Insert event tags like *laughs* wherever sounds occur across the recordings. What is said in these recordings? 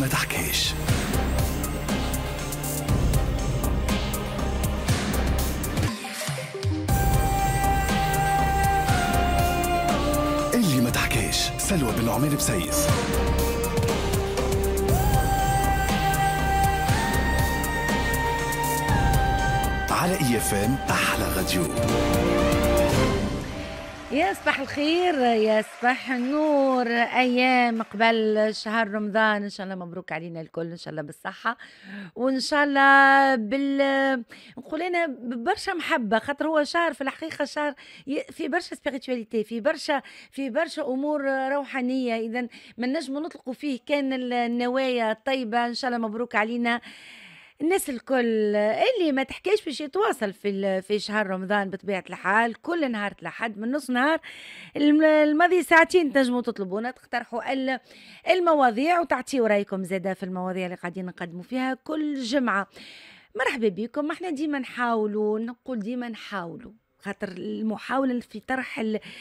ما تحكيش اللي ما تحكيش سلوى بن عمير بسيس على اي اف ام احلى راديو يا صباح الخير يا صباح النور ايام قبل شهر رمضان ان شاء الله مبروك علينا الكل ان شاء الله بالصحه وان شاء الله بال نقول انا ببرشا محبه خاطر هو شهر في الحقيقه شهر في برشا سبيريتواليتي في برشا في برشا امور روحانيه اذا ما نجم نطلقوا فيه كان النوايا الطيبه ان شاء الله مبروك علينا الناس الكل اللي ما تحكيش باش يتواصل في في شهر رمضان بطبيعه الحال كل نهار لحد من نص نهار الماضي ساعتين تنجموا تطلبونا تقترحوا المواضيع وتعطيوا رايكم زاده في المواضيع اللي قاعدين نقدموا فيها كل جمعه مرحبا بكم احنا ديما نحاولوا نقول ديما نحاولوا خاطر المحاوله في طرح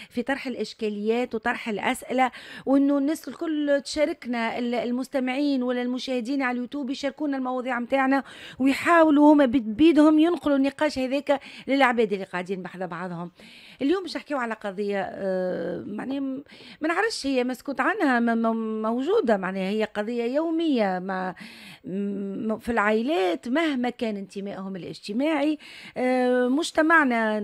في طرح الاشكاليات وطرح الاسئله وانه الناس الكل تشاركنا المستمعين ولا المشاهدين على اليوتيوب يشاركونا المواضيع نتاعنا ويحاولوا هما بيدهم ينقلوا النقاش هذاك للعباد اللي قاعدين بحذا بعضهم اليوم باش نحكيو على قضيه آه، معناها ما نعرفش هي مسكوت عنها موجوده معناها هي قضيه يوميه ما في العائلات مهما كان انتمائهم الاجتماعي آه، مجتمعنا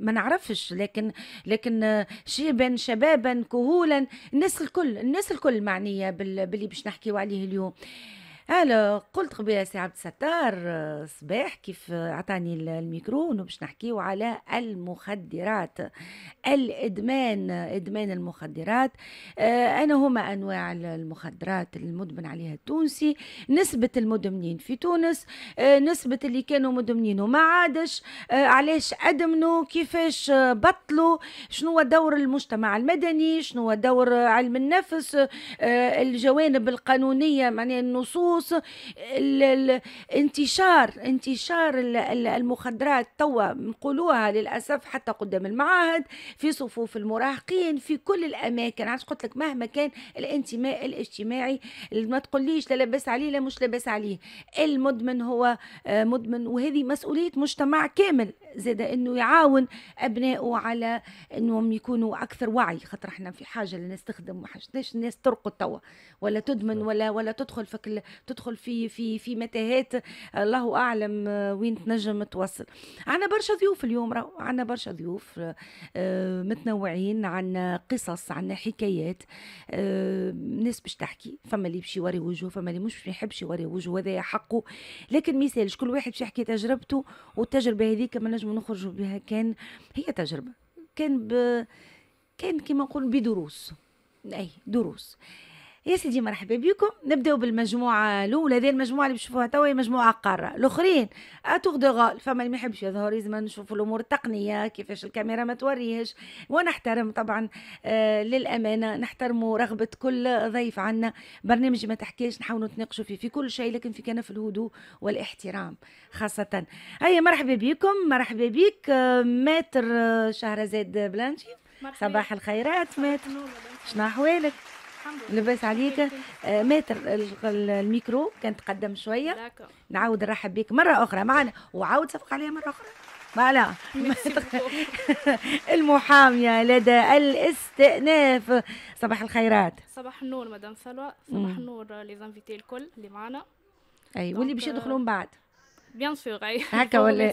ما نعرفش لكن لكن شيبا شبابا كهولا الناس الكل الناس الكل معنيه باللي باش نحكيو عليه اليوم الو قلت قبيله سي عبد الستار صباح كيف عطاني الميكرو باش نحكيو على المخدرات الادمان ادمان المخدرات آه، انا هما انواع المخدرات المدمن عليها التونسي نسبه المدمنين في تونس آه، نسبه اللي كانوا مدمنين وما عادش آه، علاش ادمنوا كيفاش بطلوا شنو هو دور المجتمع المدني شنو هو دور علم النفس آه، الجوانب القانونيه معناها النصوص بخصوص انتشار انتشار المخدرات توا نقولوها للاسف حتى قدام المعاهد في صفوف المراهقين في كل الاماكن عاد قلت لك مهما كان الانتماء الاجتماعي ما تقوليش لا لاباس عليه لا مش لاباس عليه المدمن هو آه، مدمن وهذه مسؤوليه مجتمع كامل زاد انه يعاون ابنائه على انهم يكونوا اكثر وعي خاطر احنا في حاجه لنستخدم ما حاجتناش الناس ترقد توا ولا تدمن ولا ولا تدخل في تدخل في في في متاهات الله اعلم وين تنجم توصل عندنا برشا ضيوف اليوم راهو عندنا برشا ضيوف آه، متنوعين عندنا قصص عندنا حكايات آه، ناس باش تحكي فما اللي باش يوري وجهه فما اللي مش باش يحبش يوري وجهه هذا حقه لكن مثال كل واحد باش يحكي تجربته والتجربه هذيك ما نجم نخرجوا بها كان هي تجربه كان ب... كان كما نقول بدروس اي دروس يا سيدي مرحبا بكم نبداو بالمجموعه الاولى هذه المجموعه اللي بشوفوها توا هي مجموعه قاره الاخرين اتور دو غول فما اللي ما يحبش يظهر لازم نشوفوا الامور التقنيه كيفاش الكاميرا ما توريهش ونحترم طبعا آه للامانه نحترموا رغبه كل ضيف عنا برنامج ما تحكيش نحاولوا نتناقشوا فيه في كل شيء لكن في كان في الهدوء والاحترام خاصه هيا مرحبا بكم مرحبا بك آه ماتر آه، شهرزاد بلانشي مرحبا. صباح الخيرات ماتر شنو احوالك لباس عليك آه، مات الميكرو كان تقدم شويه نعاود نرحب بك مره اخرى معنا وعاود صفق عليها مره اخرى معنا *laughs* *laughs* المحامية لدى الاستئناف صباح الخيرات صباح النور مدام سلوى صباح النور ليزانفيتي الكل اللي معنا اي أيوة، واللي باش euh، يدخلوا من بعد بيان سور *laughs* هكا ولا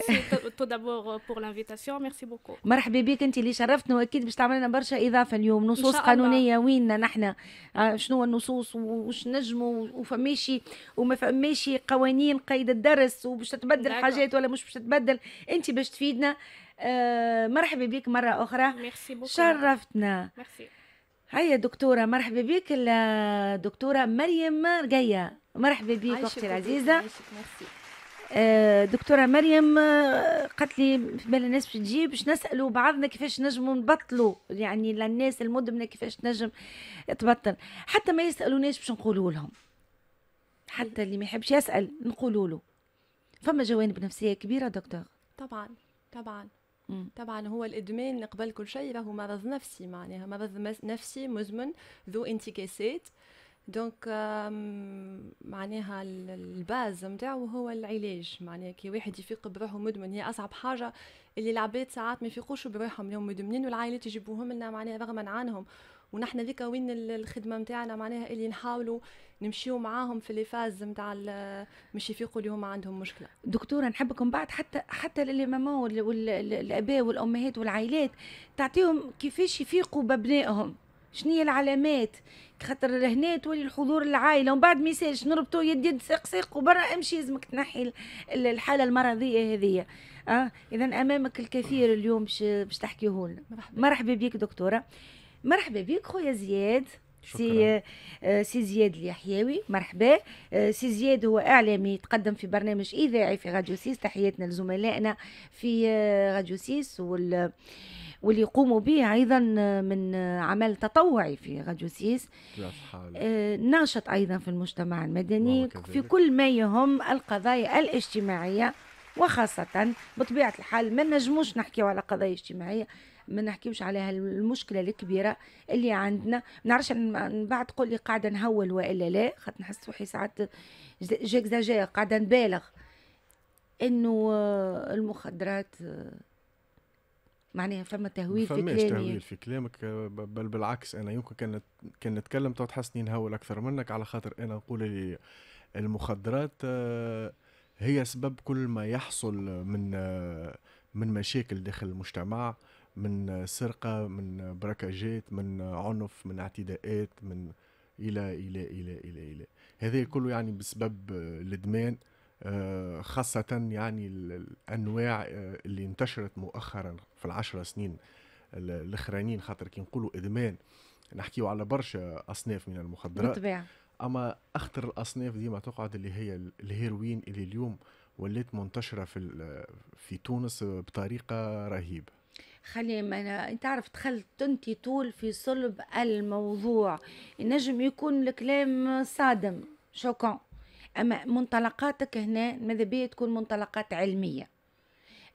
تو دابور بور لانفيتاسيون ميرسي بوكو مرحبا بك انت اللي شرفتنا واكيد باش تعمل لنا برشا اضافه اليوم نصوص قانونيه ويننا نحن آه، شنو النصوص وش نجموا وفماشي وما فماشي قوانين قيد الدرس وباش تتبدل حاجات ولا مش باش تتبدل انت باش تفيدنا آه، مرحبا بك مره اخرى ميرسي بوكو شرفتنا ميرسي هيا دكتوره مرحبا بك الدكتوره مريم رقيه مرحبا بك اختي العزيزه ميرسي آه، دكتوره مريم آه، قالت لي في بال الناس باش تجي باش نسالوا بعضنا كيفاش نجموا نبطلوا يعني للناس المدمنه كيفاش تنجم تبطل حتى ما يسالوناش باش نقولوا لهم حتى اللي ما يحبش يسال نقولوا له فما جوانب نفسيه كبيره دكتور طبعا طبعا طبعا هو الادمان قبل كل شيء راهو مرض نفسي معناها مرض نفسي مزمن ذو انتكاسات آه دونك معناها الباز نتاعو هو العلاج معناها كي واحد يفيق بروحه مدمن هي اصعب حاجه اللي العباد ساعات ما يفيقوش بروحهم اللي مدمنين والعائلات يجيبوهم لنا معناها رغم عنهم ونحن ذيك وين الخدمه نتاعنا معناها اللي نحاولوا نمشيو معاهم في لي فاز نتاع مش يفيقوا اللي هما عندهم مشكله دكتوره نحبكم بعد حتى حتى ماما والاباء والامهات والعائلات تعطيهم كيفاش يفيقوا بابنائهم شنو هي العلامات خاطر لهنا تولي الحضور العائله ومن بعد ما يسالش نربطو يد يد ساق ساق وبرا امشي لازمك تنحي الحاله المرضيه هذه اه اذا امامك الكثير اليوم باش تحكيه لنا مرحبا, بك دكتوره مرحبا بك خويا زياد سي آه، سي زياد اليحيوي مرحبا آه، سي زياد هو اعلامي يتقدم في برنامج اذاعي في راديو سيس تحياتنا لزملائنا في راديو آه، سيس وال واللي يقوموا به أيضا من عمل تطوعي في راديو سيس آه، ناشط أيضا في المجتمع المدني في كل ما يهم القضايا الاجتماعية وخاصة بطبيعة الحال ما نجموش نحكيو على قضايا اجتماعية ما نحكيوش على المشكله الكبيره اللي عندنا ما نعرفش من بعد تقول لي قاعده نهول والا لا خاطر نحس روحي ساعات جيكزاجير قاعده نبالغ انه المخدرات معناها فما تهويل في كلامي تهويل في كلامك بل بالعكس انا يمكن كان كان نتكلم تو تحسني نهول اكثر منك على خاطر انا نقول المخدرات آه، هي سبب كل ما يحصل من آه، من مشاكل داخل المجتمع من سرقة من بركاجات من عنف من اعتداءات من إلى إلى إلى إلى إلى هذا كله يعني بسبب الإدمان آه، خاصة يعني الأنواع اللي انتشرت مؤخرا في العشرة سنين الاخرانيين خاطر كي نقولوا ادمان نحكيو على برشا اصناف من المخدرات بالطبيعه اما اخطر الاصناف ديما تقعد اللي هي الهيروين اللي اليوم ولات منتشره في في تونس بطريقه رهيبه خلي ما أنا... انت عارف دخلت انت طول في صلب الموضوع نجم يكون الكلام صادم شوكون اما منطلقاتك هنا ماذا بيا تكون منطلقات علميه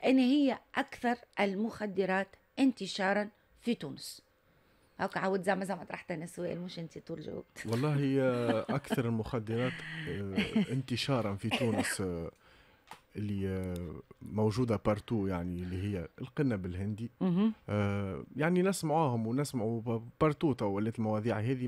أن هي أكثر المخدرات انتشارا في تونس هاك عاود زعما زعما طرحت انا السؤال مش انت طول جاوبت والله هي اكثر المخدرات آه، انتشارا في تونس آه، اللي آه، موجوده بارتو يعني اللي هي القنب الهندي آه يعني نسمعوهم ونسمعوا بارتو تو ولات المواضيع هذه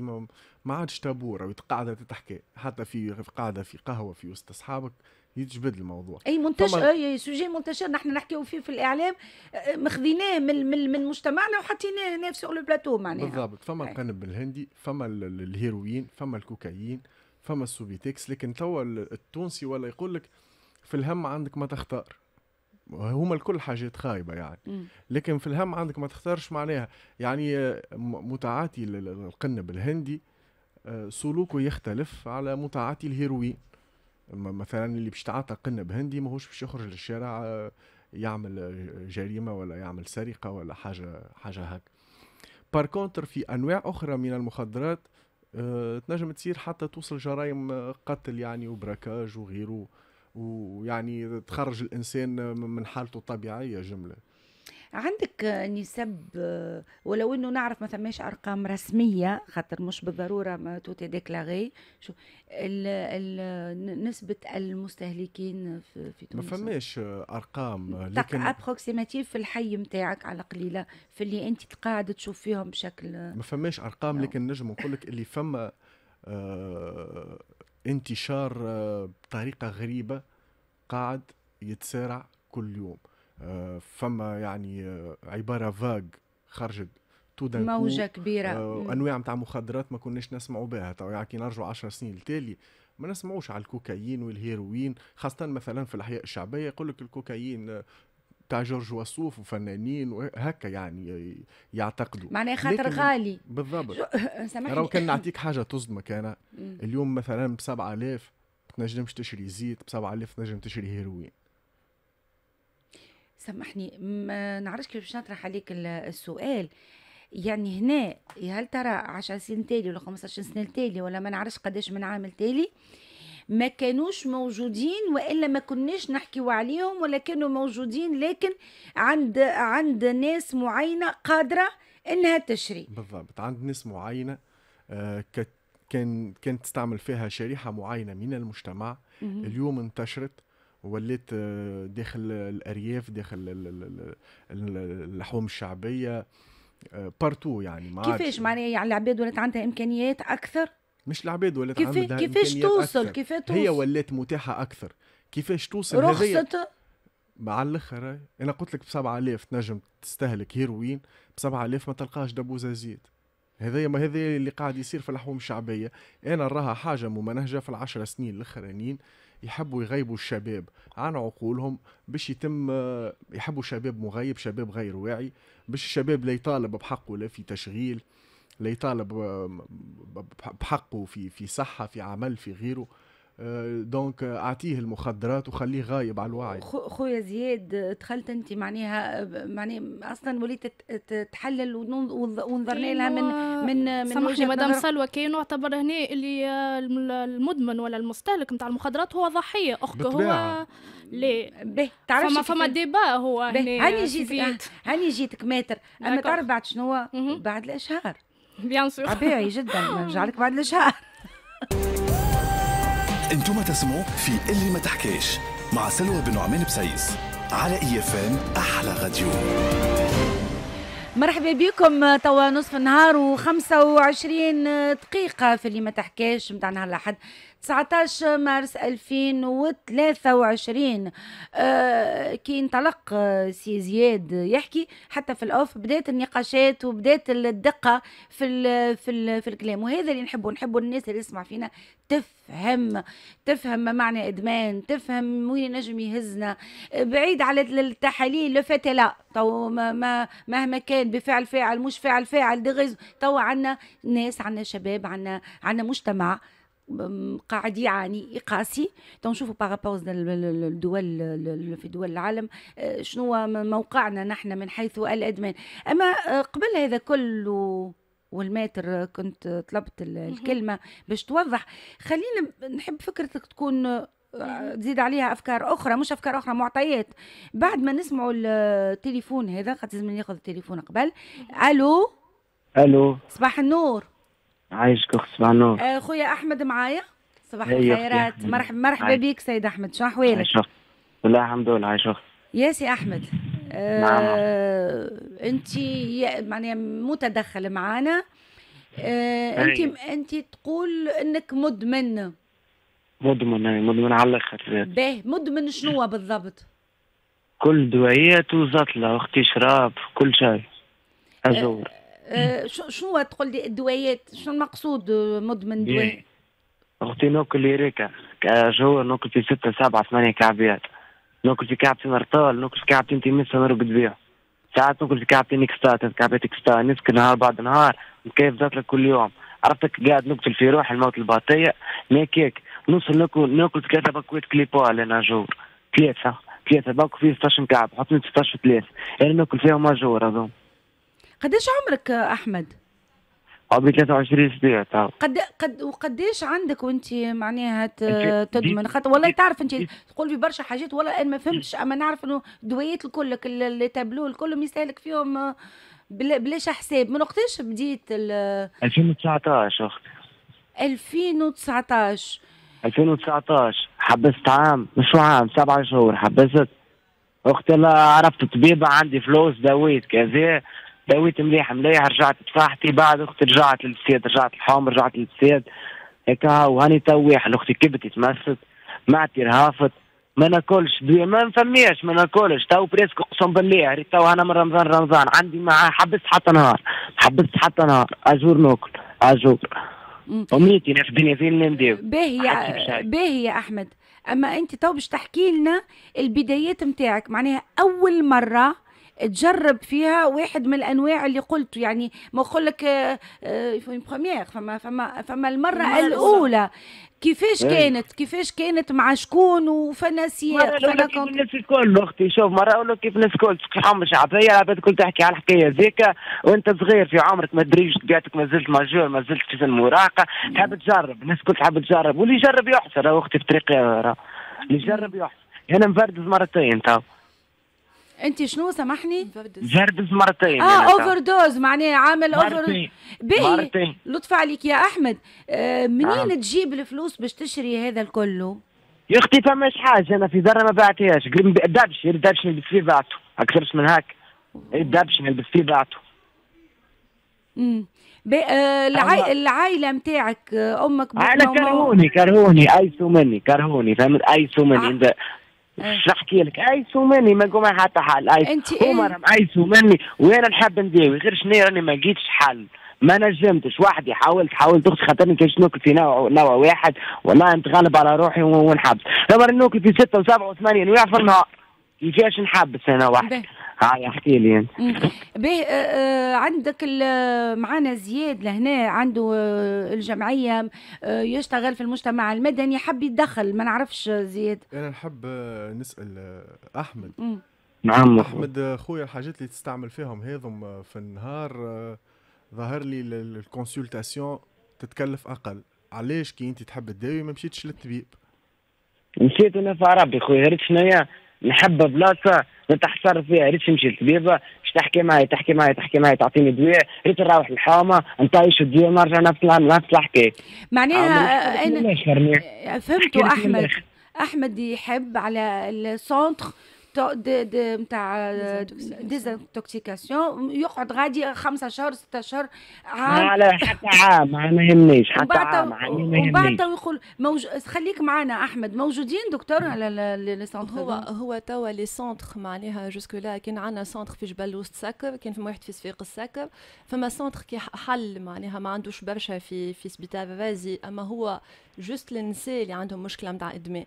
ما, عادش تابو راهي قاعده تتحكي حتى في قاعده في قهوه في وسط اصحابك يتجبد الموضوع اي منتشر فما... اي سوجي منتشر نحن نحكيو فيه في الاعلام آه، آه، مخذيناه من من من مجتمعنا وحطيناه هنا على لو معناها بالضبط فما أي. القنب الهندي فما الهيروين فما الكوكايين فما السوبيتكس لكن توا التونسي ولا يقول لك في الهم عندك ما تختار هما الكل حاجات خايبه يعني م. لكن في الهم عندك ما تختارش معناها يعني آه، متعاطي القنب الهندي سلوكه يختلف على متعاطي الهيروين مثلا اللي باش تعاطى قنب هندي ماهوش باش يخرج للشارع آه، يعمل آه، جريمه ولا يعمل سرقه ولا حاجه حاجه هك بار كونتر في انواع اخرى من المخدرات آه، تنجم تصير حتى توصل جرائم قتل يعني وبركاج وغيره ويعني تخرج الانسان من حالته الطبيعيه جمله عندك نسب ولو انه نعرف ما ثماش ارقام رسميه خاطر مش بالضروره ما توتي ديكلاغي شو ال ال نسبه المستهلكين في, في تونس ما فماش ارقام لكن ابروكسيماتيف في الحي نتاعك على قليله في اللي انت قاعد تشوف فيهم بشكل ما فماش ارقام لكن نجم نقول لك اللي فما آه انتشار آه، بطريقه غريبه قاعد يتسارع كل يوم فما يعني عباره فاغ خرجت موجه كبيره آه، انواع نتاع مخدرات ما كناش نسمعوا بها تو يعني كي نرجعوا 10 سنين التالي ما نسمعوش على الكوكايين والهيروين خاصه مثلا في الاحياء الشعبيه يقول لك الكوكايين آه، تاع جورج وصوف وفنانين وهكا يعني يعتقدوا معناها خاطر غالي بالضبط *laughs* سامحني راهو كان نعطيك حاجه تصدمك انا اليوم مثلا ب 7000 تنجمش تشري زيت ب 7000 تنجم تشري هيروين سامحني ما نعرفش كيفاش نطرح عليك السؤال يعني هنا هل ترى 10 سنين تالي ولا 15 سنه تالي ولا ما نعرفش قداش من عام تالي ما كانوش موجودين والا ما كناش نحكيو عليهم ولا كانوا موجودين لكن عند عند ناس معينه قادره انها تشري بالضبط عند ناس معينه آه، كان كانت تستعمل فيها شريحه معينه من المجتمع اليوم انتشرت وليت آه، داخل الارياف داخل اللحوم الشعبيه بارتو آه، يعني ما كيفاش معناها يعني العباد ولات عندها امكانيات اكثر مش العباد ولات كيف... عندها كيفاش توصل كيفاش توصل هي ولات متاحه اكثر كيفاش توصل رخصت مع الاخر آه، انا قلت لك ب 7000 تنجم تستهلك هيروين ب 7000 ما تلقاش دبوزه زيت هذايا ما هذايا اللي قاعد يصير في اللحوم الشعبيه انا راها حاجه ممنهجه في العشر سنين الاخرانيين يحبوا يغيبوا الشباب عن عقولهم باش يتم يحبوا شباب مغيب شباب غير واعي باش الشباب لا يطالب بحقه لا في تشغيل لا يطالب بحقه في في صحه في عمل في غيره آه، دونك اعطيه المخدرات وخليه غايب على الوعي خويا زياد دخلت انت معناها معناها اصلا وليت تحلل ونظرنا لها من من من سامحني مدام سلوى كي نعتبر هنا اللي المدمن ولا المستهلك نتاع المخدرات هو ضحيه اخت هو لا به تعرفش فما فما ديبا هو هاني جيت آه، هاني جيتك ماتر اما تعرف بعد شنو بعد الاشهار بيان سور طبيعي جدا نرجع لك بعد الاشهار *laughs* ما تسمعوا في اللي ما تحكيش مع سلوى بن عمان بسيس على اي اف ام احلى غديو مرحبا بكم توا نصف النهار و25 دقيقة في اللي ما تحكاش متاع نهار الأحد 19 مارس 2023 آه، كي انطلق آه، سي زياد يحكي حتى في الاوف بدات النقاشات وبدات الدقه في الـ في الـ في الكلام وهذا اللي نحبه نحب الناس اللي تسمع فينا تفهم تفهم ما معنى ادمان تفهم وين نجم يهزنا بعيد على التحاليل لو لا تو ما, ما مهما كان بفعل فاعل مش فاعل فاعل دغز تو عندنا ناس عندنا شباب عندنا عندنا مجتمع قاعد يعاني قاسي نشوفوا بارابور الدول في دول العالم أه، شنو موقعنا نحن من حيث الادمان اما أه، قبل هذا كله والماتر كنت طلبت الكلمه باش توضح خلينا نحب فكرتك تكون أه، تزيد عليها افكار اخرى مش افكار اخرى معطيات بعد ما نسمعوا التليفون هذا خاطر لازم ناخذ التليفون قبل الو الو صباح النور عايشك اخت آه، سبع النور اخويا احمد معايا صباح الخيرات مرحبا مرحبا بك سيد احمد شو احوالك؟ عايش اخت والله الحمد لله عايش اخت يا سي احمد نعم. آه انت يعني متدخل معانا آه أيوة. انت انت تقول انك مدمن مدمن أيوة، مدمن على الاخر باهي مدمن شنو بالضبط؟ كل دوائيات وزطلة اختي شراب كل شيء آه، ازور أه آه، شو شنو تقول لي الدوايات شنو المقصود آه، مدمن دواء؟ اختي ناكل ريكا جوا ناكل في ستة سبعة ثمانية كعبيات ناكل في كعبتين ارطال ناكل في كعبتين تيمسة نرقد بيها ساعات ناكل في كعبتين اكستا كعبات اكستا نسكن نهار بعد نهار نكيف ذاتلك كل يوم عرفتك قاعد نقتل في روحي الموت الباطية ماكيك نوصل ناكل ناكل ثلاثة باكويت كليبال انا جور ثلاثة ثلاثة باكو في 16 كعب حطني 16 ثلاثة انا يعني ناكل فيهم ماجور هذوما قديش عمرك احمد عمري 23 سنه تعرف قد قد وقديش عندك وانت معناها تدمن خاطر والله تعرف انت تقول في برشا حاجات والله انا ما فهمتش اما نعرف انه دويت الكل التابلو الكل يستهلك فيهم بلاش حساب من وقتاش بديت 2019 اختي 2019 2019 حبست عام مش عام سبع شهور حبست اختي عرفت طبيبة عندي فلوس داويت كذا داويت مليح مليح رجعت بصحتي بعد اختي رجعت للسياد رجعت الحوم رجعت للسياد هيك وهاني تو واحد اختي كبتي تمست معتي رهافت ما ناكلش ما نسميهاش ما ناكلش تو بريسك اقسم بالله ريت تو انا من رمضان رمضان عندي معاه حبست حتى نهار حبست حتى نهار اجور ناكل اجور امنيتي في بيني فين ندير باهي باهي يا احمد اما انت تو باش تحكي لنا البدايات نتاعك معناها اول مره تجرب فيها واحد من الانواع اللي قلت يعني ما اقول لك آه، آه، فما فما فما المره الاولى كيفاش إيه. كانت كيفاش كانت مع شكون وفناسي سياق الناس الكل أختي شوف مرة لك كيف الناس الكل عم شعبية العباد الكل تحكي على الحكاية ذيك وأنت صغير في عمرك ما تدريش بياتك ما زلت ماجور ما زلت في المراهقة تحب تجرب الناس الكل تحب تجرب واللي يجرب يحصل أختي في طريقي اللي يجرب يحصل أنا مبرد مرتين تو انت شنو سامحني جربز مرتين اه اوفر دوز معناها عامل اوفر باهي لطف عليك يا احمد آه منين آه. تجيب الفلوس باش تشري هذا الكله يا اختي فماش حاجه انا في ذره ما بعتهاش قريب دبش دبش نلبس فيه بعته اكثرش من هاك دبش نلبس فيه بعته امم آه العائله نتاعك آه، امك انا كرهوني كرهوني ايسوا مني كرهوني فهمت ايسوا مني آه. نحكي إيه. لك عايسو مني ما قوم حتى حل انت هما راهم عايسو مني وانا نحب نداوي غير شنو راني ما لقيتش حل ما نجمتش وحدي حاولت حاولت اختي خاطرني كاش ناكل في نوع نوع واحد والله نتغلب على روحي ونحبس نوكل في ستة وسبعة وثمانية انواع في النهار كيفاش نحبس انا وحدي هاي احكي لي به آه، آه، عندك آه، معنا زياد لهنا عنده الجمعيه يشتغل في المجتمع المدني حب يتدخل ما نعرفش زياد انا نحب نسال احمد نعم احمد خويا الحاجات اللي تستعمل فيهم هذم في النهار ظهر لي الكونسلتاسيون تتكلف اقل علاش كي انت تحب تداوي ما مشيتش للطبيب مشيت انا في ربي خويا غير شنو نحب بلاصه نتحصر فيها ريت تمشي للطبيبه باش تحكي معايا تحكي معايا تحكي معايا تعطيني دواء ريت نروح للحومه نطيش الدواء نرجع نفس نفس الحكايه معناها انا آه، فهمت احمد احمد يحب على السونتر دي نتاع ديزانتوكسيكاسيون يقعد غادي خمسة شهور ستة شهور عام على حتى عام ما يهمنيش حتى عام ما يهمنيش يقول موج... خليك معنا احمد موجودين دكتور نعم. على لي سونتر هو هو توا لي سونتر معناها جوسكو لا كان عندنا سونتر في جبل وسط سكر كان فما واحد في صفيق السكر فما سونتر كي حل معناها ما عندوش برشا في في سبيتال فازي اما هو جوست للنساء اللي عندهم مشكله نتاع ادمان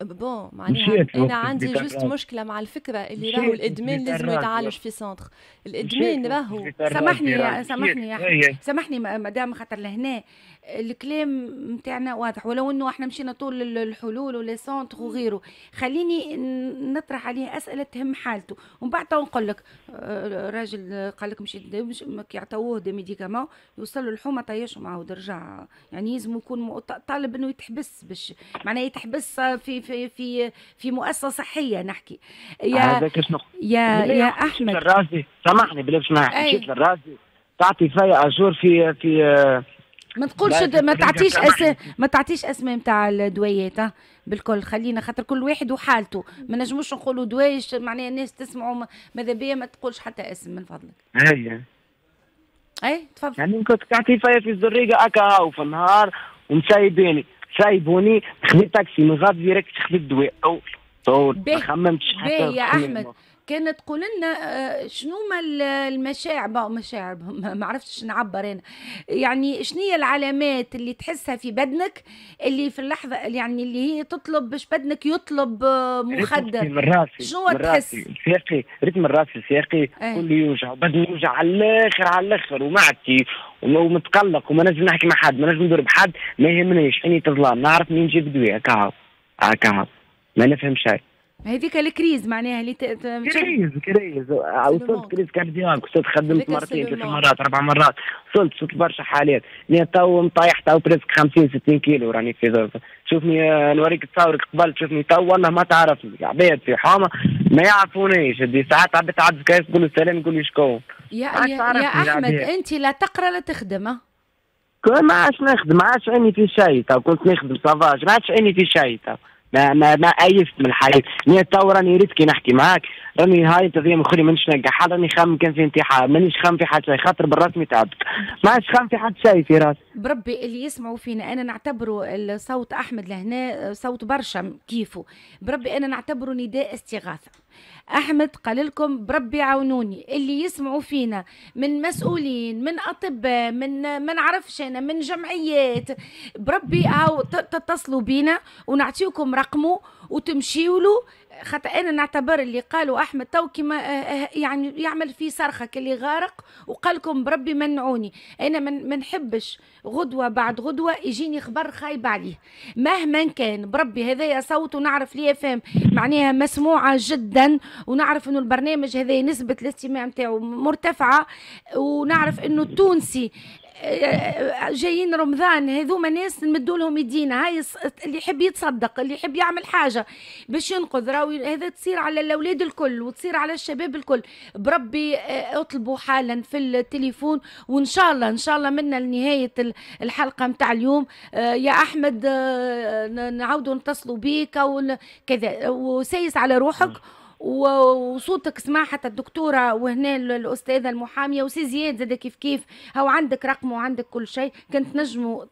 بون معناها انا عندي جوست مشكله مع الفكره اللي راهو الادمان لازم يتعالج في سنتر الادمان راهو سامحني يا سامحني يا سامحني مدام خاطر لهنا الكلام نتاعنا واضح ولو انه احنا مشينا طول الحلول ولي سنتر وغيره خليني نطرح عليه اسئله تهم حالته ومن بعد تو نقول لك آه، راجل قال لك مشي يعطوه دي ميديكامون يوصل له الحومه طيشهم عاود رجع يعني لازم يكون طالب انه يتحبس باش معناها يتحبس في في في في في مؤسسه صحيه نحكي يا يا يا احمد الرازي سامحني بلاش ما حكيت للرازي تعطي فيا اجور في في ما تقولش ما تعطيش أس... ما تعطيش اسماء نتاع الدويات بالكل خلينا خاطر كل واحد وحالته ما نجموش نقولوا دوايش معناها الناس تسمعوا ماذا بيا ما تقولش حتى اسم من فضلك اي اي تفضل يعني كنت تعطي فيا في الزريقه اكا في النهار ومسايبيني سايبوني خديت طاكسي من غاد ديريكت خديت الدواء او ما خممتش حتى يا احمد كانت تقول لنا آه، شنو ما المشاعر بقى مشاعر *laughs* ما عرفتش نعبر انا يعني شنو هي العلامات اللي تحسها في بدنك اللي في اللحظه يعني اللي هي تطلب باش بدنك يطلب آه، مخدر من راسي شنو من راسي تحس سياقي رتم الراسي سياقي إيه. كل يوجع بدني يوجع على الاخر على الاخر ومعتي ومتقلق وما نجم نحكي مع حد ما نجم نضرب حد ما يهمنيش اني تظلام نعرف منين نجيب دواء هكا هكا ما نفهم شيء هذيك الكريز معناها اللي كريز كريز وصلت كريز كاردياك وصلت خدمت مرتين ثلاث مرات اربع مرات وصلت شفت برشا حالات انا تو مطيح تو بريسك 50 60 كيلو راني في ظرفة شوفني آه، نوريك تصورك قبل شوفني تو والله ما تعرفني عباد في حومه ما يعرفونيش ساعات عباد تعدي كاس تقول السلام يقول لي شكون يا يا, يا احمد انت لا تقرا لا تخدم ما عادش نخدم ما عادش عيني في شيء كنت نخدم سافاج ما عادش عيني في شيء ما ما ما ايست من الحياه ني تو راني ريتكي نحكي معاك راني هاي انتظام خلي نجح ننجح راني خام كان في انتحار مانيش خام في حد شيء خاطر بالرسمي تعبت ما عادش خام في حد شيء في راسي بربي اللي يسمعوا فينا انا نعتبره الصوت احمد لهنا صوت برشا كيفه بربي انا نعتبره نداء استغاثه احمد قال لكم بربي عاونوني اللي يسمعوا فينا من مسؤولين من اطباء من ما نعرفش انا من جمعيات بربي او تتصلوا بينا ونعطيكم رقمه وتمشيوا له خاطر انا نعتبر اللي قالوا احمد تو كيما آه، آه، يعني يعمل في صرخه كلي غارق وقال لكم بربي منعوني انا من ما نحبش غدوه بعد غدوه يجيني خبر خايب عليه مهما كان بربي هذايا صوت ونعرف ليه فهم معناها مسموعه جدا ونعرف انه البرنامج هذا نسبه الاستماع نتاعو مرتفعه ونعرف انه التونسي جايين رمضان هذوما ناس نمدوا لهم يدينا هاي اللي يحب يتصدق اللي يحب يعمل حاجه باش ينقذ راوي هذا تصير على الاولاد الكل وتصير على الشباب الكل بربي آه، اطلبوا حالا في التليفون وان شاء الله ان شاء الله منا لنهايه الحلقه نتاع اليوم آه، يا احمد آه، نعاودوا نتصلوا بيك وكذا وسيس على روحك وصوتك سمع حتى الدكتوره وهنا الاستاذه المحاميه وسي زياد زاد كيف كيف هو عندك رقمه وعندك كل شيء كنت نجموا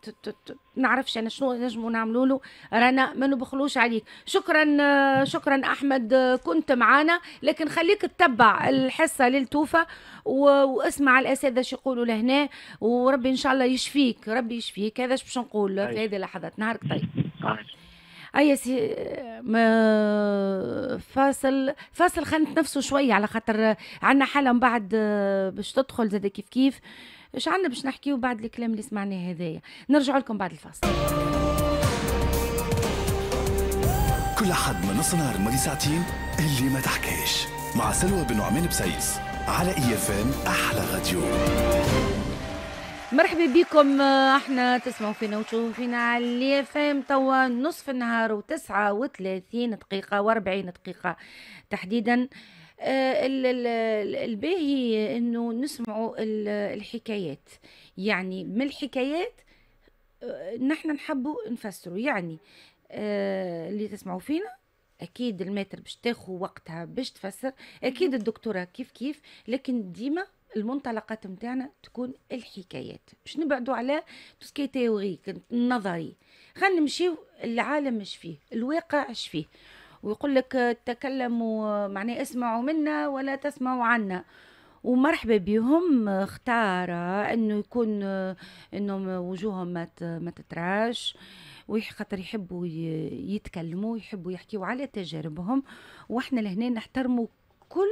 نعرفش انا شنو نجموا نعملوا له رانا ما نبخلوش عليك شكرا شكرا احمد كنت معانا لكن خليك تتبع الحصه للتوفه واسمع الاساتذه شو يقولوا لهنا وربي ان شاء الله يشفيك ربي يشفيك هذا باش نقول في طيب. هذه اللحظات نهارك طيب, طيب. اي آه، سي فاصل فاصل خانت نفسه شويه على خاطر عندنا حاله من بعد آه، باش تدخل زاد كيف كيف اش عندنا باش نحكيو بعد الكلام اللي سمعناه هذايا نرجع لكم بعد الفاصل كل حد من نص نهار مالي ساعتين اللي ما تحكيش مع سلوى بن عمان بسيس على اي اف ام احلى راديو مرحبا بكم آه، احنا تسمعوا فينا وتشوفوا فينا على فاهم توا نصف النهار وتسعة وثلاثين دقيقة واربعين دقيقة تحديدا آه، الباهي انه نسمعوا الحكايات يعني من الحكايات آه، نحن نحبوا نفسروا يعني اللي تسمعوا فينا اكيد الماتر باش تاخو وقتها باش تفسر اكيد الدكتوره كيف كيف لكن ديما المنطلقات نتاعنا تكون الحكايات باش نبعدوا على توسكي تيوريك النظري خلينا نمشيو العالم اش فيه الواقع اش فيه ويقول لك تكلموا معناه اسمعوا منا ولا تسمعوا عنا ومرحبا بهم اختار انه يكون انهم وجوههم ما ما تترعش خاطر يحبوا يتكلموا يحبوا يحكيوا على تجاربهم واحنا لهنا نحترموا كل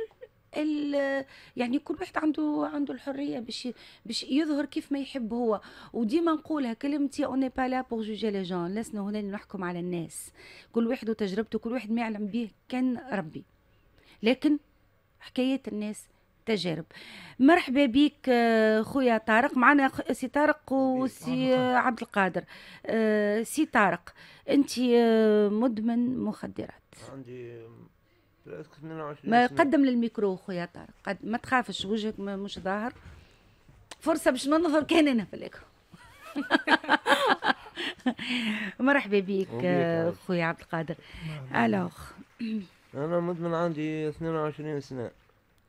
يعني كل واحد عنده عنده الحريه باش باش يظهر كيف ما يحب هو وديما نقولها كلمتي اوني با لا بور جوجي لي جون لسنا هنا نحكم على الناس كل واحد وتجربته كل واحد ما يعلم به كان ربي لكن حكايه الناس تجارب مرحبا بك آه، خويا طارق معنا سي طارق وسي عبد القادر آه، سي طارق انت آه، مدمن مخدرات عندي ما نعم، قدم للميكرو خويا طارق ما تخافش وجهك مش ظاهر فرصه باش نظهر كان انا في الاكرو *laughs* مرحبا بك آه، خويا عبد القادر نعم. الوغ انا مدمن عندي 22 سنه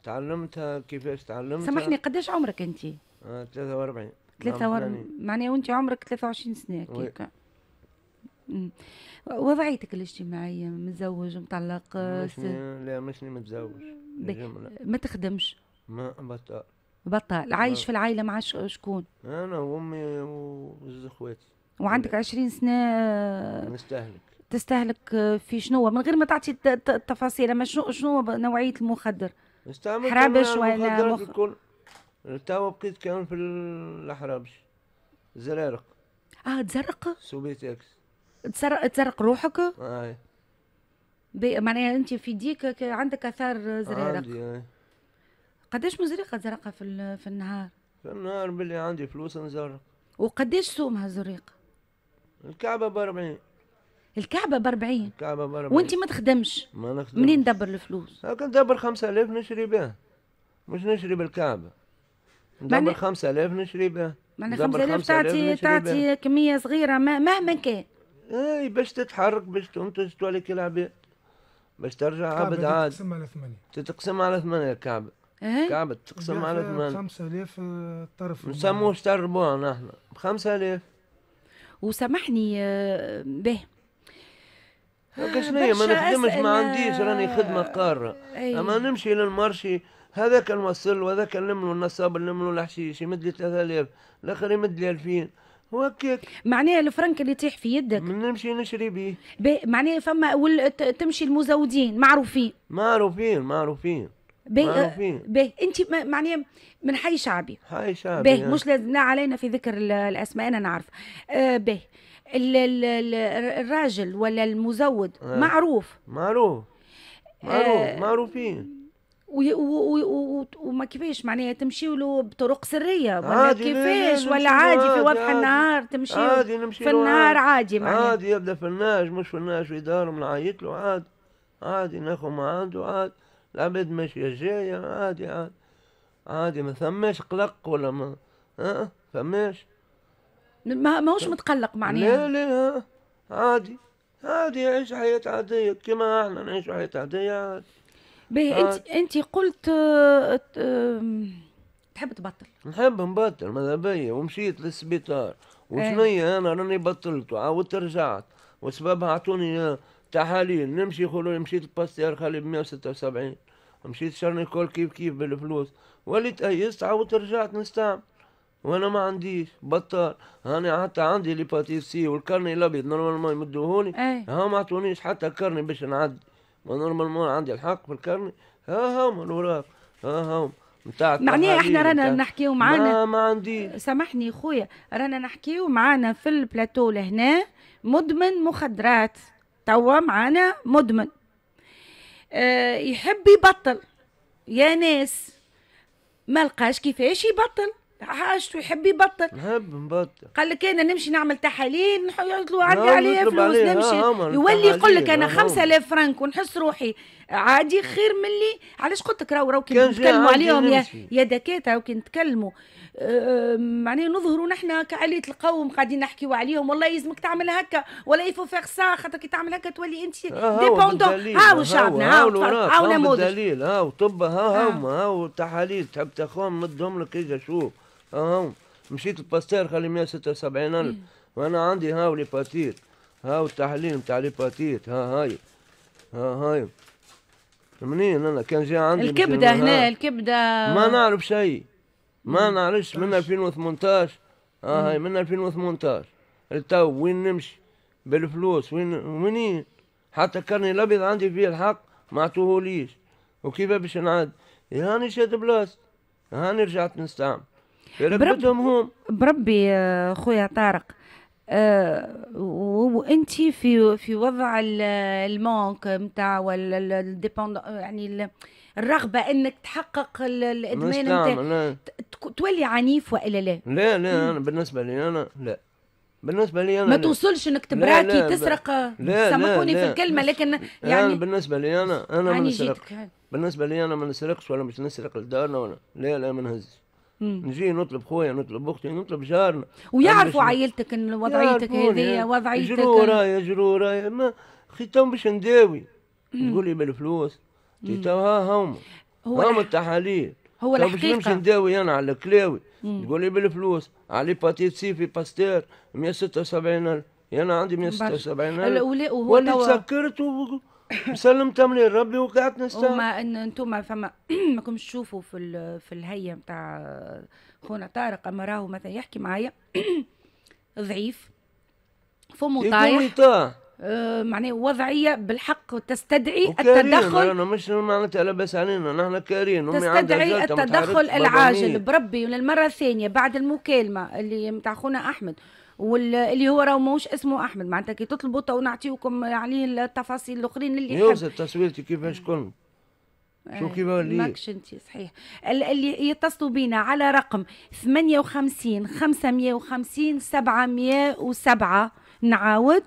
تعلمتها كيفاش تعلمتها سامحني قداش عمرك انت 43 آه، 43 نعم، معناها وانت عمرك 23 سنه كيكا وضعيتك الاجتماعية متزوج مطلق مشني لا مشني متزوج ما تخدمش ما بطال بطال عايش ما. في العائلة مع شكون أنا وأمي وزوج خواتي وعندك عشرين سنة نستهلك تستهلك في شنو من غير ما تعطي التفاصيل اما شنو شنو نوعيه المخدر؟ حرابش ولا مخ... الكل توا بقيت كان في الحرابش زرارق اه تزرق؟ سوبيتاكس تسرق تسرق روحك اي معناها انت في ديك عندك اثار زرارق عندي اي قداش مزرقه زرقه في في النهار في النهار باللي عندي فلوس نزرق وقداش سومها الزريقه الكعبه باربعين الكعبه باربعين الكعبه باربعين وانت ما تخدمش ما نخدمش منين ندبر الفلوس؟ هاك ندبر الاف نشري بها مش نشري بالكعبه ندبر خمسة الاف نشري بها معناها الاف تعطي تعطي كميه صغيره مهما كان اي باش تتحرك باش تنتج تولي العباد باش ترجع عبد عاد تتقسم على ثمانية تتقسم على ثمانية الكعبة إيه؟ كعبة تتقسم على ثمانية 5000 آه، طرف نسموه نسموش تربوها نحن ب 5000 وسامحني آه، به شنو ما نخدمش ما عنديش راني خدمة آه، قارة أي. أما نمشي للمرشي هذاك نوصل وهذاك نلم له النصاب نلم له الحشيش يمد لي 3000 الاخر يمد لي 2000 وكيك معناها الفرنك اللي يطيح في يدك نمشي نشري بيه معناها فما وال... تمشي المزودين معروفين معروفين معروفين معروفين باهي انت معناها من حي شعبي حي شعبي باهي مش لازم علينا في ذكر الاسماء انا نعرف آه باهي الراجل ولا المزود آه. معروف معروف معروف آه. معروفين وما كيفاش معناها تمشي له بطرق سريه ولا كيفاش ولا عادي في وضح النهار تمشي عادي نمشي في النهار عادي معناها عادي يبدا في النهار مش فناج في داره نعيط له عادي عادي ناخذ ما عنده عادي العباد ماشيه جايه عادي عادي عادي ما ثماش قلق ولا ما ها فماش ما ماهوش متقلق معناها لا لا عادي عادي يعيش حياة عادية كما احنا نعيش حياة عادية عادي باهي انت انت قلت اه، اه، تحب تبطل نحب نبطل ماذا بيا ومشيت للسبيطار وشنيا انا راني بطلت اه، وعاودت رجعت وسببها عطوني تحاليل نمشي يقولوا لي مشيت الباستير خالي ب 176 مشيت كل كيف كيف بالفلوس وليت ايست عاودت رجعت نستعمل وانا ما عنديش بطال هاني حتى عندي ليباتيسي والكرني الابيض نورمالمون يمدوهوني ها ما عطونيش حتى كرني باش نعدي ما نورمالمون عندي الحق بالكرني ها هم الوراق ها هم نتاع معناها احنا رانا نحكيو معانا ما, ما عندي سامحني خويا رانا نحكيو معانا في البلاتو لهنا مدمن مخدرات توا معانا مدمن أه يحب يبطل يا ناس ما لقاش كيفاش يبطل حاجته يحب يبطل نحب نبطل قال لك انا نمشي نعمل تحاليل قلت له عندي عليها فلوس نمشي يولي يقول لك انا 5000 فرنك ونحس روحي عادي خير من اللي علاش قلت لك راهو راهو كي نتكلموا عليهم يا يا دكاتره كي نتكلموا معناها نظهروا نحن كعلية القوم قاعدين نحكيوا عليهم والله يلزمك تعمل هكا ولا يفو فيغ سا خاطر كي تعمل هكا تولي انت ديبوندون هاو شعبنا هاو هاو نموذج دليل هاو طب هاو هما آه. هاو تحاليل تحب تاخذهم مدهم لك شوف اهو مشيت الباستير خلي 176 الف إيه. وانا عندي هاو ليباتيت هاو التحليل نتاع ليباتيت ها هاي ها هاي منين انا كان جا عندي الكبده هنا الكبده ما نعرف شيء ما إيه. نعرفش من 2018 ها إيه. هاي من 2018 التو وين نمشي بالفلوس وين منين حتى كرني الابيض عندي فيه الحق ما عطوهوليش وكيف باش نعد هاني يعني شاد بلاص هاني يعني رجعت نستعمل بربتهم هم بربي آه، خويا طارق أه وانت في في وضع المونك نتاع ولا يعني الرغبه انك تحقق الادمان نتاع تولي عنيف والا لا؟ لا لا انا بالنسبه لي انا لا بالنسبه لي انا ما توصلش انك تبراكي تسرق لا سامحوني في الكلمه لكن يعني أنا بالنسبه لي انا انا ما نسرقش بالنسبه لي انا ما نسرقش ولا مش نسرق لدارنا ولا لا لا ما نهزش مم. نجي نطلب خويا نطلب اختي نطلب جارنا ويعرفوا عائلتك ان وضعيتك هذه وضعيتك جرو رايا جرو رايا ما خي تو باش نداوي تقول لي بالفلوس تو ها هما هما التحاليل هو الحقيقه باش نمشي نداوي انا على الكلاوي تقول لي بالفلوس علي باتيت سي في باستير 176 انا عندي 176 ولا وليت سكرت و... مسلمتهم لربي وقعت الساعه وما ان انتم فما *clears throat* ماكم تشوفوا في ال... في الهيه نتاع خونا طارق اما راهو مثلا يحكي معايا *clears throat* ضعيف فمه طايح آه معناه وضعية بالحق تستدعي التدخل أنا مش معناتها لبس علينا نحن كارين تستدعي التدخل العاجل بربي وللمرة الثانية بعد المكالمة اللي نتاع خونا أحمد واللي هو راه ماهوش اسمه احمد معناتها كي تطلبوا تو نعطيوكم يعني التفاصيل الاخرين اللي يوصل تصويرتي كيفاش آه. كل آه، شو كيف اللي ماكش انت صحيح اللي يتصلوا بينا على رقم 58 550 707 نعاود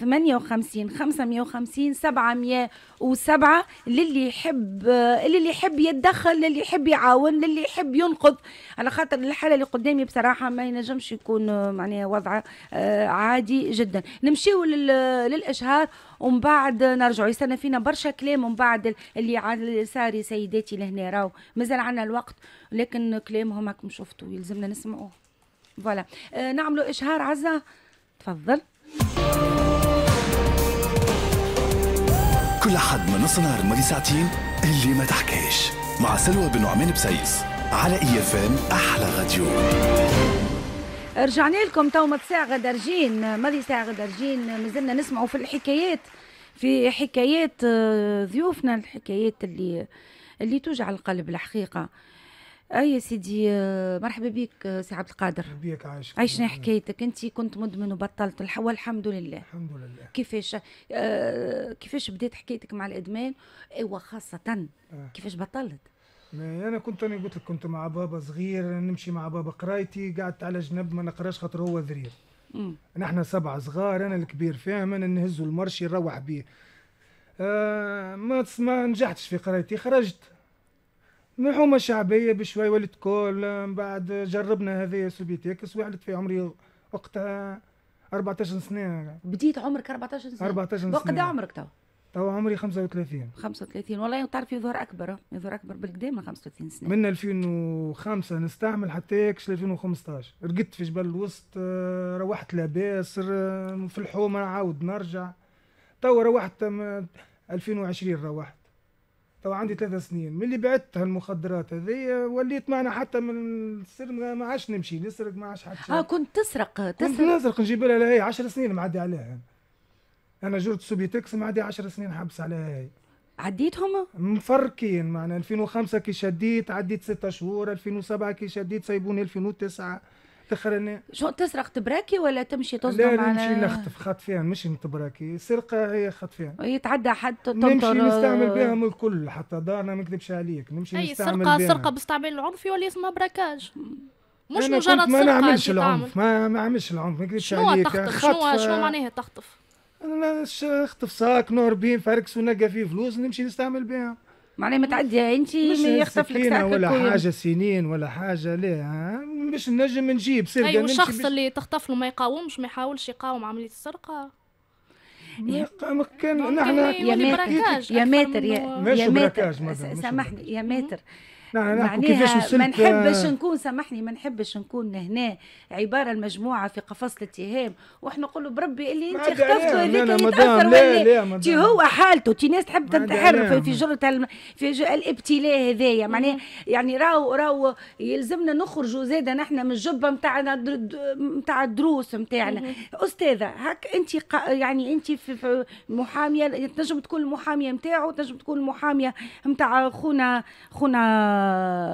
58 550 707 للي يحب للي يحب يتدخل للي يحب يعاون للي يحب ينقذ على خاطر الحاله اللي قدامي بصراحه ما ينجمش يكون معناها وضع آه، عادي جدا نمشيو للاشهار ومن بعد نرجعوا يستنى فينا برشا كلام ومن بعد اللي على ساري سيداتي لهنا راهو مازال عندنا الوقت لكن كلامهم هاكم شفتوا يلزمنا نسمعوه فوالا آه، نعملوا اشهار عزه تفضل كل حد من نص نهار مولي ساعتين اللي ما تحكيش مع سلوى بن عمان بسيس على اي احلى راديو رجعنا لكم تو ما ساعة غدرجين ماضي ساعة غدرجين مازلنا نسمعوا في الحكايات في حكايات آه، ضيوفنا الحكايات اللي اللي توجع القلب الحقيقة اي يا سيدي آه، مرحبا بك آه، سي عبد القادر بك عايشك عايشنا حكايتك انت كنت مدمن وبطلت الحوى الحمد لله الحمد لله كيفاش آه كيفاش بدات حكايتك مع الادمان ايوا خاصه آه. كيفاش بطلت انا كنت انا قلت لك كنت مع بابا صغير نمشي مع بابا قرايتي قعدت على جنب ما نقراش خاطر هو ذرير نحن سبعه صغار انا الكبير فاهم انا نهزو المرشي نروح بيه آه ما ما نجحتش في قرايتي خرجت لحومه شعبيه بشوي ولد كول من بعد جربنا هذه سوبيتيكس وعلت في عمري وقتها 14 سنه بديت عمرك 14 سنه 14 سنه وقت عمرك تو تو عمري 35 35 والله تعرف يظهر اكبر يظهر اكبر بالقدام 35 سنه من 2005 نستعمل حتى 2015 رقدت في جبل الوسط آه، روحت لاباس آه، في الحومه عاود نرجع تو روحت 2020 آه، روحت تو عندي ثلاث سنين من اللي بعدت هالمخدرات هذيا وليت معنا حتى من السر ما عادش نمشي نسرق ما عادش حتى اه كنت تسرق تسرق كنت نسرق نجيب لها هي 10 سنين معدي عليها انا جرت سوبيتكس معدي 10 سنين حبس عليها هي عديتهم؟ مفركين معنا 2005 كي شديت عديت ست شهور 2007 كي شديت سيبوني 2009 تخرني شو تسرق تبراكي ولا تمشي تصدم لا لا نمشي نخطف خاطفين مش تبراكي سرقه هي خاطفين يتعدى حد تنطر نمشي نستعمل بها من الكل حتى دارنا ما نكذبش عليك نمشي اي نستعمل سرقه بها. سرقه باستعمال العنف ولا اسمها براكاج مش أنا مجرد سرقه ما نعملش العنف ما, ما العنف ما نكذبش عليك شنو تخطف شنو شنو معناها تخطف؟ انا نخطف ساك نهربين فركس ونلقى فيه فلوس نمشي نستعمل بها معناها متعديه انت يخطف لك ساعه ولا كوين. حاجه سنين ولا حاجه لا مش نجم نجيب سرقه ايوه الشخص بش... اللي تخطف له ما يقاومش ما يحاولش يقاوم عمليه السرقه يا كان نحن يا ماتر يا ماتر يا ماتر سامحني يا ماتر نعم معناها ما نحبش نكون سامحني ما نحبش نكون هنا عباره المجموعه في قفص الاتهام واحنا نقولوا بربي اللي انت اختفتوا هذيك يتاثر ولا تي هو حالته تي ناس تحب تنتحر في جرة في الابتلاء هذايا معناها يعني راهو راهو يلزمنا نخرجوا زاده نحن من الجبه نتاعنا نتاع الدروس نتاعنا استاذه هك انت يعني انت في محاميه تنجم تكون المحاميه نتاعو تنجم تكون المحاميه نتاع خونا خونا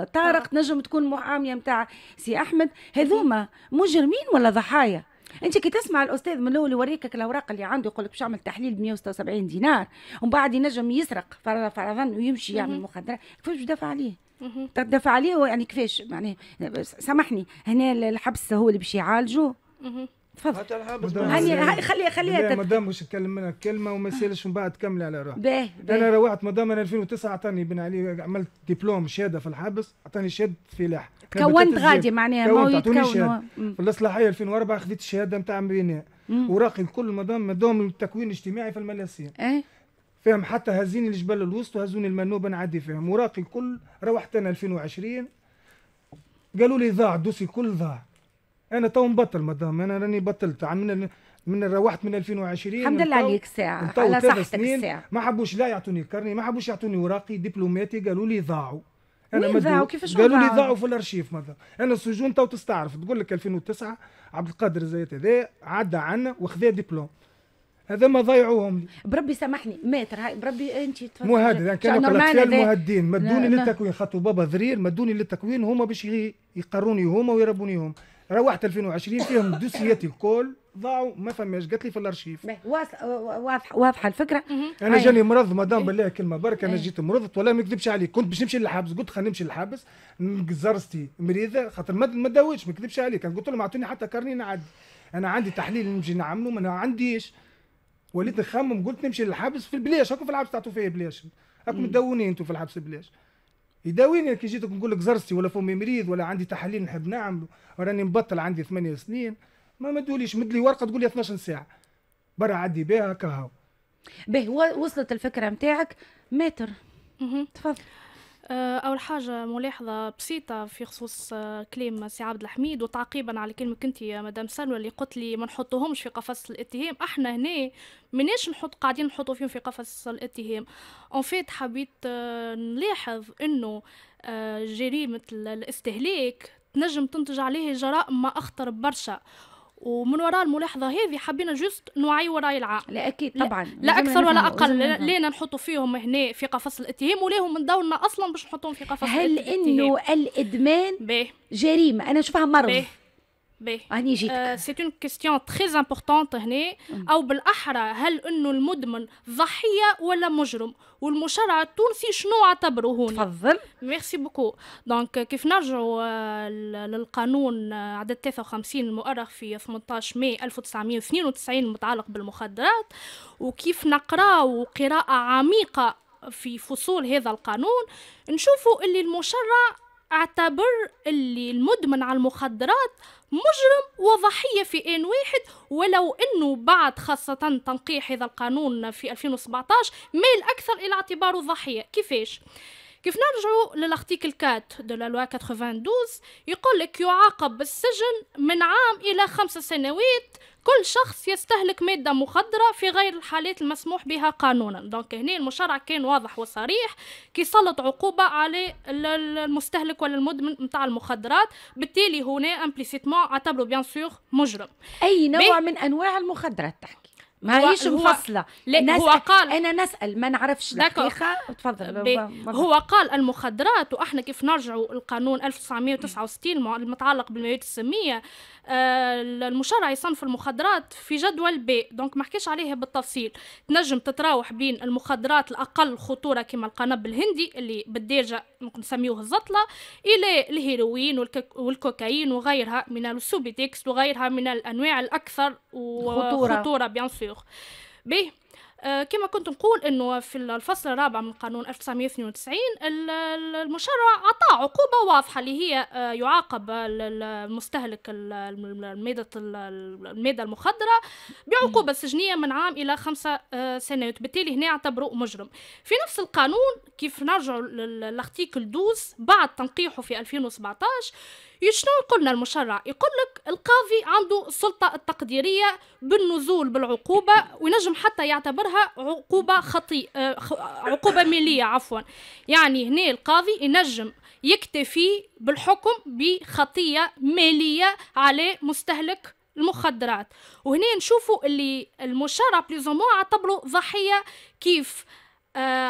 طارق نجم تكون محاميه نتاع سي احمد هذوما مجرمين ولا ضحايا انت كي تسمع الاستاذ من الاول يوريك الاوراق اللي عنده يقول لك باش اعمل تحليل ب 176 دينار ومن بعد ينجم يسرق فرضا ويمشي يعمل مخدرات كيفاش دافع عليه تدافع عليه يعني كيفاش يعني سامحني هنا الحبس هو اللي باش يعالجه تفضل هاني خليها خليها مدام باش نتكلم منها كلمه وما يسالش من بعد تكملي على روحك باهي انا روحت مدام انا 2009 عطاني بن علي عملت دبلوم شهاده في الحبس عطاني شهاده فلاح كونت غادي معناها ما يتكون في الاصلاحيه 2004 خذيت الشهاده نتاع بناء وراقي الكل مدام مدام التكوين الاجتماعي في الملاسين اي فهم حتى هزيني الجبل الوسط وهزوني المنوب نعدي فيهم وراقي الكل روحت انا 2020 قالوا لي ضاع الدوسي الكل ضاع انا تو مبطل مدام انا راني بطلت عملنا من روحت من 2020 الحمد لله عليك ساعة على صحتك ساعة ما حبوش لا يعطوني كرني ما حبوش يعطوني وراقي دبلوماتي قالوا لي ضاعوا انا ما ضاعوا كيفاش قالوا لي ضاعوا في الارشيف مدام انا السجون تو تستعرف تقول لك 2009 عبد القادر زيت هذا عدى عنا وخذا دبلوم هذا ما ضيعوهم لي بربي سامحني ماتر هاي بربي انت تفضل مو هذا يعني كان كانوا مدوني للتكوين خاطر بابا ذرير مدوني للتكوين هما باش يقروني هما ويربوني هما روحت 2020 فيهم دوسياتي الكل ضاعوا ما فماش قالت لي في الارشيف واضحه واضحه الفكره انا جاني مرض مدام إيه. بالله كلمه برك انا إيه. جيت مرضت ولا ما نكذبش عليك كنت باش نمشي للحبس قلت خلينا نمشي للحبس زرستي مريضه خاطر ما داويتش ما نكذبش عليك قلت لهم اعطوني حتى كارني نعدي انا عندي تحليل نمشي نعمله ما عنديش وليت نخمم قلت نمشي للحبس في البلاش هاكم في الحبس تعطوا فيا بلاش هاكم تدوني انتم في الحبس بلاش يداويني كي جيتك نقول لك زرستي ولا فمي مريض ولا عندي تحاليل نحب نعمله راني مبطل عندي ثمانية سنين ما مدوليش مد لي ورقه تقول لي 12 ساعه برا عدي بها كهو به وصلت الفكره نتاعك متر تفضل آه، أول حاجة ملاحظة بسيطة في خصوص آه، كلام سي عبد الحميد وتعقيبا على كلمة كنت يا مدام سلوى اللي قلت لي ما نحطوهمش في قفص الاتهام احنا هنا مناش نحط قاعدين نحطو فيهم في قفص الاتهام اون فيت حبيت آه، نلاحظ انه جريمة الاستهلاك تنجم تنتج عليه جرائم ما أخطر برشا ومن وراء الملاحظه هذه حبينا جوست نوعي وراي العام لا اكيد طبعا لا, لا اكثر ولا اقل لينا نحطوا فيهم هنا في قفص الاتهام وليهم من دورنا اصلا باش نحطوهم في قفص هل الاتهام هل انه الادمان بيه. جريمه انا نشوفها مرض بيه. هاني جيتك سي اون كيستيون تري امبورطونت هنا او بالاحرى هل انه المدمن ضحيه ولا مجرم والمشرع التونسي شنو اعتبره هنا تفضل ميرسي بوكو دونك كيف نرجعوا آه، للقانون آه، عدد 53 المؤرخ في 18 ماي 1992 المتعلق بالمخدرات وكيف نقراو قراءه عميقه في فصول هذا القانون نشوفوا اللي المشرع اعتبر اللي المدمن على المخدرات مجرم وضحية في آن واحد ولو أنه بعد خاصة تنقيح هذا القانون في 2017 ميل أكثر إلى اعتباره ضحية كيفاش؟ كيف نرجعوا للارتيكل 4 دو لا لوا 92 يقول لك يعاقب بالسجن من عام الى خمس سنوات كل شخص يستهلك مادة مخدرة في غير الحالات المسموح بها قانونا دونك هنا المشرع كان واضح وصريح كيسلط عقوبة على المستهلك ولا المدمن نتاع المخدرات بالتالي هنا امبليسيتمون اعتبره بيان سور مجرم اي نوع من انواع المخدرات تحكي ما هيش مفصله لا هو قال انا نسال ما نعرفش الحقيقه تفضل هو قال المخدرات واحنا كيف نرجعوا القانون 1969 المتعلق بالمواد الساميه آه، المشرع يصنف المخدرات في جدول ب دونك ما حكيش عليها بالتفصيل تنجم تتراوح بين المخدرات الاقل خطوره كما القنب الهندي اللي بالدارجه نسميوه الزطله الى الهيروين والكوكايين وغيرها من السوبيتكس وغيرها من الانواع الاكثر خطوره, خطورة بيان سور الصاروخ بي آه كما كنت نقول انه في الفصل الرابع من قانون 1992 المشرع اعطى عقوبه واضحه اللي هي آه يعاقب المستهلك الماده الماده المخدره بعقوبه سجنيه من عام الى خمسة آه، سنوات بالتالي هنا يعتبروا مجرم في نفس القانون كيف نرجع لارتيكل 12 بعد تنقيحه في 2017 شنو قلنا المشرع يقول لك القاضي عنده السلطه التقديريه بالنزول بالعقوبه وينجم حتى يعتبرها عقوبه خطي آه، عقوبه ماليه عفوا يعني هنا القاضي ينجم يكتفي بالحكم بخطيه ماليه على مستهلك المخدرات وهنا نشوفوا اللي المشرع بليزومون اعتبره ضحيه كيف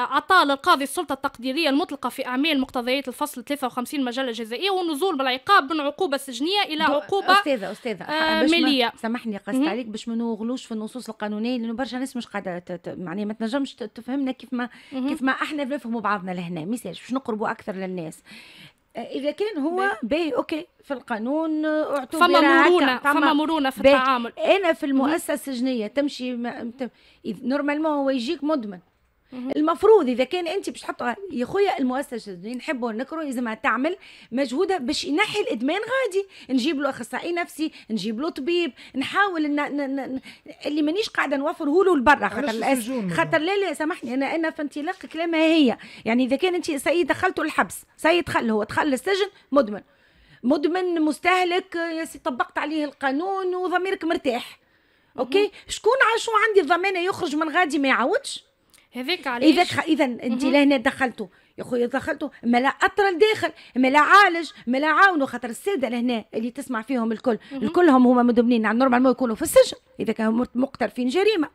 عطاء آه، للقاضي السلطة التقديرية المطلقة في أعمال مقتضيات الفصل 53 مجلة جزائية والنزول بالعقاب من عقوبة سجنية إلى عقوبة أستاذة أستاذة آه مالية سامحني قصت عليك باش ما نغلوش في النصوص القانونية لأنه برشا ناس مش قاعدة معناها ما تنجمش تفهمنا كيف ما كيف ما احنا بنفهموا بعضنا لهنا مثال باش نقربوا أكثر للناس آه، اذا كان هو باهي اوكي في القانون آه، اعتبر فما مرونه فما مرونه في التعامل انا في المؤسسه السجنيه تمشي تم... نورمالمون هو يجيك مدمن المفروض اذا كان انت باش تحطوا يا خويا المؤسسه اللي نحبوا نكرو لازمها تعمل مجهودها باش ينحي الادمان غادي نجيب له اخصائي نفسي نجيب له طبيب نحاول ن... ن... ن... اللي مانيش قاعده نوفره له لبرا خاطر الأس... خاطر لا لا سامحني انا انا في انطلاق كلامها هي يعني اذا كان انت سي دخلته الحبس سي دخل هو دخل السجن مدمن مدمن مستهلك يا سي طبقت عليه القانون وضميرك مرتاح اوكي شكون شو عندي الضمانه يخرج من غادي ما يعاودش هذاك علاش اذا خ... اذا انت لهنا دخلته يا خويا دخلته ما لا اطر لداخل ما لا عالج ما لا عاونوا خاطر الساده لهنا اللي تسمع فيهم الكل الكلهم هما مدمنين على يعني ما يكونوا في السجن اذا كانوا مقترفين جريمه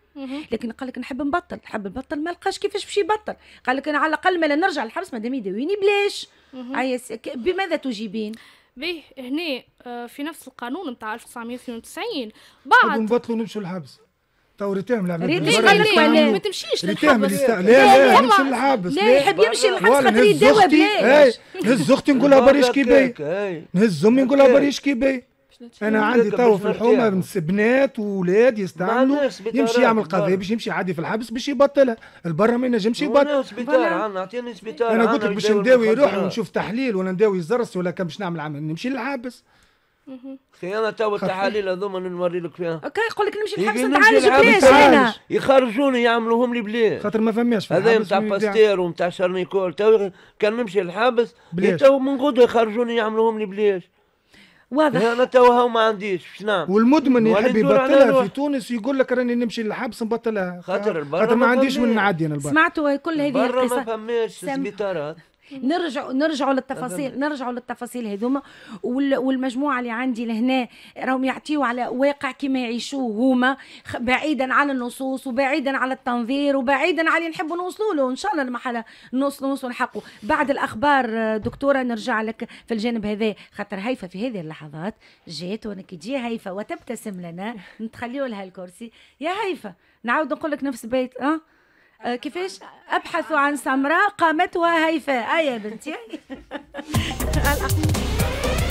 لكن قال لك نحب نبطل نحب نبطل ما لقاش كيفاش باش يبطل قال لك انا على الاقل ما نرجع للحبس ما دام يداويني بلاش بماذا تجيبين به هنا آه، في نفس القانون نتاع 1992 بعد نبطلوا نمشوا للحبس تو ريتيم لعب ما تمشيش للحبس لا لا يمشي للحابس لا يحب يمشي للحبس خاطر يداوى بلاش نهز اختي نقولها بريش كي باي نهز امي نقولها بريش كي باي انا عندي تو في الحومه بنات واولاد يستعملوا يمشي يعمل قضيه باش يمشي عادي في الحبس باش يبطلها البرا ما ينجمش يبطل انا قلت لك باش نداوي روحي ونشوف تحليل ولا نداوي زرس ولا كان باش نعمل عمل نمشي للحبس خيانة توا التحاليل هذوما نوري لك فيها اوكي يقول لك نمشي الحبس نتعالج بلاش انا يخرجوني يعملوهم لي بلاش خاطر ما فماش هذا نتاع باستير ونتاع شرنيكول تو كان نمشي الحبس تو من غدوه يخرجوني يعملوهم لي بلاش واضح انا توا ما عنديش باش نعمل والمدمن يحب يبطلها في تونس يقول لك راني نمشي للحبس نبطلها خاطر البرا خاطر ما عنديش من نعدي انا البرا سمعتوا كل هذه القصه البرا ما فماش سبيطارات نرجع نرجعوا للتفاصيل نرجعوا للتفاصيل هذوما والمجموعه اللي عندي لهنا راهم يعطيوا على واقع كما يعيشوه هما بعيدا عن النصوص وبعيدا على التنظير وبعيدا على اللي نحبوا نوصلوا له ان شاء الله المحل نوصلوا نوصلوا نحقوا بعد الاخبار دكتوره نرجع لك في الجانب هذا خاطر هيفا في هذه اللحظات جات وانا كي تجي هيفا وتبتسم لنا نتخليو لها الكرسي يا هيفا نعاود نقول لك نفس بيت اه آه، كيفاش ابحث عن سمراء قامتها هيفاء اي آه يا بنتي *laughs*